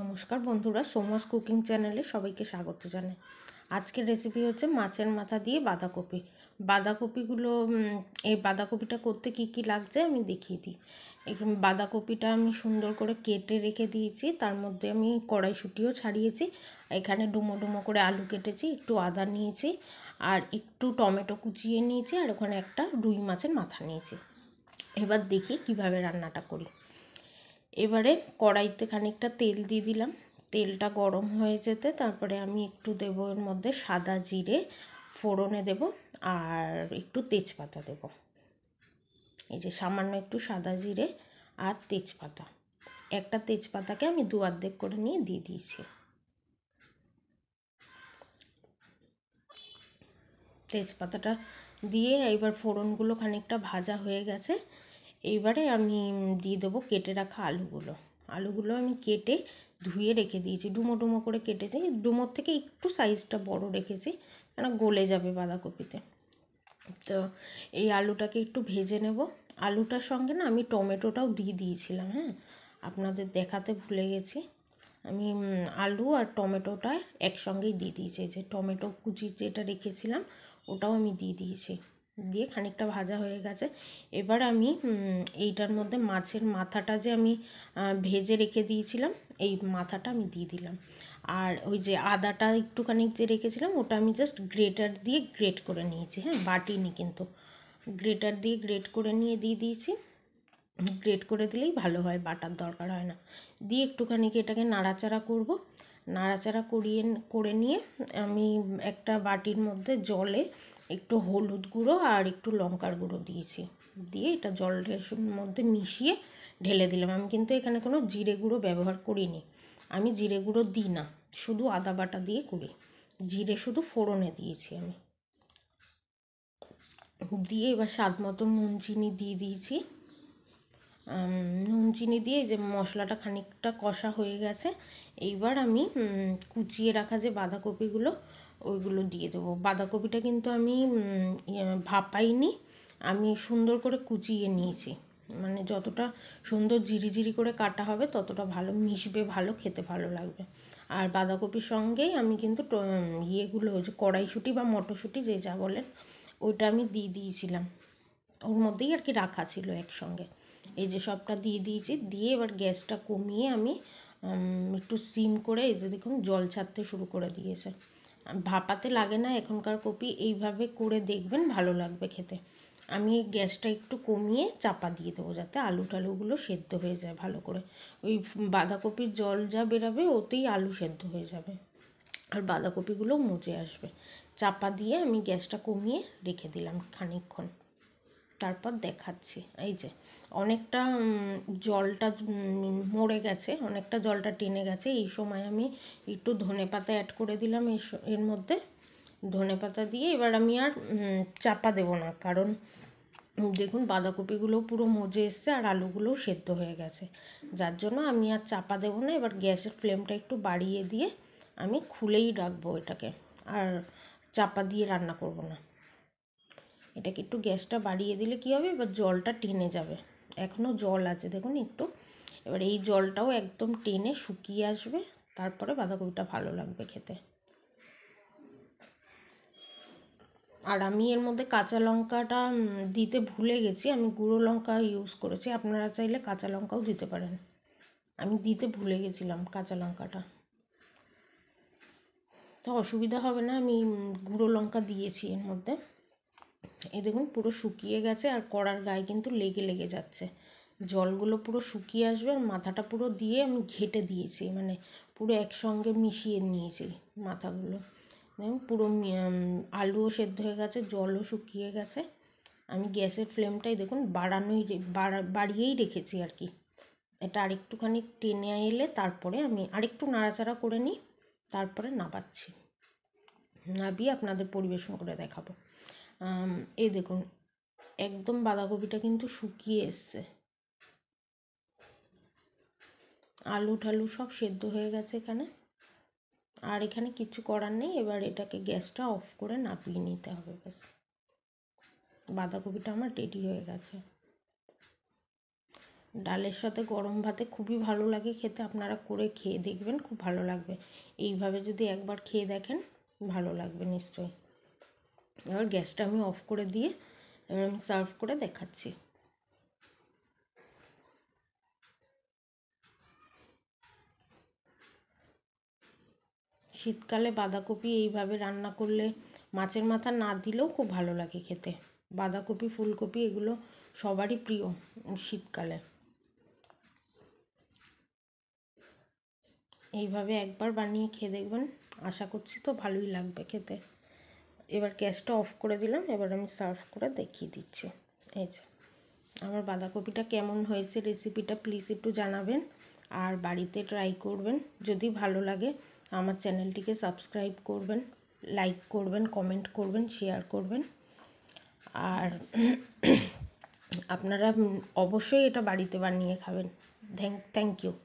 নমস্কার বন্ধুরা সোমাস কুকিং চ্যানেলে সবাইকে স্বাগত জানাই আজকের রেসিপি হচ্ছে মাছের মাথা দিয়ে বাঁধাকপি বাঁধাকপিগুলো এই বাঁধাকপিটা করতে কি কি লাগছে আমি দেখিয়ে দিই বাঁধাকপিটা আমি সুন্দর করে কেটে রেখে দিয়েছি তার মধ্যে আমি কড়াইশুটিও ছাড়িয়েছি এখানে ডুমো ডুমো করে আলু কেটেছি একটু আদা নিয়েছি আর একটু টমেটো কুচিয়ে নিয়েছি আর ওখানে একটা রুই মাছের মাথা নিয়েছি এবার দেখি কিভাবে রান্নাটা করি এবারে কড়াইতে খানিকটা তেল দিয়ে দিলাম তেলটা গরম হয়ে যেতে তারপরে আমি একটু দেব এর মধ্যে সাদা জিরে ফোড়নে দেব আর একটু তেজপাতা দেব এই যে সামান্য একটু সাদা জিরে আর তেজপাতা একটা তেজপাতাকে আমি দু আর্ধেক করে নিয়ে দিয়ে দিয়েছি তেজপাতাটা দিয়ে এবার ফোড়নগুলো খানিকটা ভাজা হয়ে গেছে এইবারে আমি দিয়ে দেবো কেটে রাখা আলুগুলো আলুগুলো আমি কেটে ধুয়ে রেখে দিয়েছি ডুমো ডুমো করে কেটেছি ডুমোর থেকে একটু সাইজটা বড় রেখেছি কেন গলে যাবে বাঁধাকপিতে তো এই আলুটাকে একটু ভেজে নেব আলুটার সঙ্গে না আমি টমেটোটাও দিয়ে দিয়েছিলাম হ্যাঁ আপনাদের দেখাতে ভুলে গেছি আমি আলু আর টমেটোটা একসঙ্গেই দিয়ে দিয়েছি যে টমেটো কুচি যেটা রেখেছিলাম ওটাও আমি দিয়ে দিয়েছি দিয়ে খানিকটা ভাজা হয়ে গেছে এবার আমি এইটার মধ্যে মাছের মাথাটা যে আমি ভেজে রেখে দিয়েছিলাম এই মাথাটা আমি দিয়ে দিলাম আর ওই যে আদাটা একটুখানি যে রেখেছিলাম ওটা আমি জাস্ট গ্রেটার দিয়ে গ্রেট করে নিয়েছি হ্যাঁ বাটিনি কিন্তু গ্রেটার দিয়ে গ্রেট করে নিয়ে দিয়ে দিয়েছি গ্রেট করে দিলেই ভালো হয় বাটার দরকার হয় না দিয়ে একটুখানি এটাকে নাড়াচাড়া করব নাড়াচাড়া করিয়ে করে নিয়ে আমি একটা বাটির মধ্যে জলে একটু হলুদ গুঁড়ো আর একটু লঙ্কার গুঁড়ো দিয়েছি দিয়ে এটা জলের মধ্যে মিশিয়ে ঢেলে দিলাম আমি কিন্তু এখানে কোনো জিরে গুঁড়ো ব্যবহার করিনি আমি জিরে গুঁড়ো দিই না শুধু আদা বাটা দিয়ে করি জিরে শুধু ফোড়নে দিয়েছি আমি দিয়ে এবার স্বাদ মতো নুন চিনি দিয়ে দিয়েছি নুন চিনি দিয়ে যে মশলাটা খানিকটা কষা হয়ে গেছে এইবার আমি কুচিয়ে রাখা যে বাঁধাকপিগুলো ওইগুলো দিয়ে দেবো বাঁধাকপিটা কিন্তু আমি ইয়ে, ভাপাইনি আমি সুন্দর করে কুচিয়ে নিয়েছি মানে যতটা সুন্দর ঝিরিঝিরি করে কাটা হবে ততটা ভালো মিশবে ভালো খেতে ভালো লাগবে আর বাঁধাকপির সঙ্গেই আমি কিন্তু ইয়েগুলো যে কড়াইশুটি বা মটরশুঁটি যে যা বলেন ওইটা আমি দিয়ে দিয়েছিলাম ওর মধ্যেই আর কি রাখা ছিল একসঙ্গে এই যে সবটা দিয়ে দিয়েছি দিয়ে এবার গ্যাসটা কমিয়ে আমি একটু সিম করে এই যে দেখুন জল ছাড়তে শুরু করে দিয়েছে ভাপাতে লাগে না এখনকার কপি এইভাবে করে দেখবেন ভালো লাগবে খেতে আমি গ্যাসটা একটু কমিয়ে চাপা দিয়ে দেবো যাতে আলু টালুগুলো সেদ্ধ হয়ে যায় ভালো করে ওই বাঁধাকপির জল যা বেরাবে ওতেই আলু সেদ্ধ হয়ে যাবে আর বাঁধাকপিগুলো মজে আসবে চাপা দিয়ে আমি গ্যাসটা কমিয়ে রেখে দিলাম খানিকক্ষণ তারপর দেখাচ্ছি এই যে অনেকটা জলটা মরে গেছে অনেকটা জলটা টেনে গেছে এই সময় আমি একটু ধনে পাতা অ্যাড করে দিলাম এই এর মধ্যে ধনে পাতা দিয়ে এবার আমি আর চাপা দেব না কারণ দেখুন বাঁধাকপিগুলো পুরো মজে এসছে আর আলুগুলোও সেদ্ধ হয়ে গেছে যার জন্য আমি আর চাপা দেবো না এবার গ্যাসের ফ্লেমটা একটু বাড়িয়ে দিয়ে আমি খুলেই রাখবো এটাকে আর চাপা দিয়ে রান্না করব না এটাকে একটু গ্যাসটা বাড়িয়ে দিলে কী হবে এবার জলটা টেনে যাবে এখনও জল আছে দেখুন একটু এবার এই জলটাও একদম টেনে শুকিয়ে আসবে তারপরে বাঁধাকপিটা ভালো লাগবে খেতে আর আমি এর মধ্যে কাঁচা লঙ্কাটা দিতে ভুলে গেছি আমি গুঁড়ো লঙ্কা ইউজ করেছি আপনারা চাইলে কাঁচা লঙ্কাও দিতে পারেন আমি দিতে ভুলে গেছিলাম কাঁচা লঙ্কাটা তো অসুবিধা হবে না আমি গুঁড়ো লঙ্কা দিয়েছি এর মধ্যে এ দেখুন পুরো শুকিয়ে গেছে আর কড়ার গায়ে কিন্তু লেগে লেগে যাচ্ছে জলগুলো পুরো শুকিয়ে আসবে আর মাথাটা পুরো দিয়ে আমি ঘেটে দিয়েছি মানে পুরো একসঙ্গে মিশিয়ে নিয়েছি মাথাগুলো পুরো আলুও সেদ্ধ হয়ে গেছে জলও শুকিয়ে গেছে আমি গ্যাসের ফ্লেমটাই দেখুন বাড়ানোই বাড়িয়েই রেখেছি আর কি এটা আরেকটুখানি টেনে এলে তারপরে আমি আরেকটু নাড়াচাড়া করে নিই তারপরে নাবাচ্ছি নাবিয়ে আপনাদের পরিবেশন করে দেখাবো এই দেখুন একদম বাঁধাকপিটা কিন্তু শুকিয়ে এসছে আলু ঠালু সব সেদ্ধ হয়ে গেছে এখানে আর এখানে কিছু করার নেই এবার এটাকে গ্যাসটা অফ করে নাপিয়ে নিতে হবে ব্যাস বাঁধাকপিটা আমার রেডি হয়ে গেছে ডালের সাথে গরম ভাতে খুবই ভালো লাগে খেতে আপনারা করে খেয়ে দেখবেন খুব ভালো লাগবে এইভাবে যদি একবার খেয়ে দেখেন ভালো লাগবে নিশ্চয়ই এবার গ্যাসটা আমি অফ করে দিয়ে এবার আমি সার্ভ করে দেখাচ্ছি শীতকালে বাঁধাকপি এইভাবে রান্না করলে মাছের মাথা না দিলেও খুব ভালো লাগে খেতে বাঁধাকপি ফুলকপি এগুলো সবারই প্রিয় শীতকালে এইভাবে একবার বানিয়ে খেয়ে দেখবেন আশা করছি তো ভালোই লাগবে খেতে এবার গ্যাসটা অফ করে দিলাম এবার আমি সার্ভ করে দেখিয়ে দিচ্ছি এই যে আমার বাঁধাকপিটা কেমন হয়েছে রেসিপিটা প্লিজ একটু জানাবেন আর বাড়িতে ট্রাই করবেন যদি ভালো লাগে আমার চ্যানেলটিকে সাবস্ক্রাইব করবেন লাইক করবেন কমেন্ট করবেন শেয়ার করবেন আর আপনারা অবশ্যই এটা বাড়িতে বানিয়ে খাবেন থ্যাংক থ্যাংক ইউ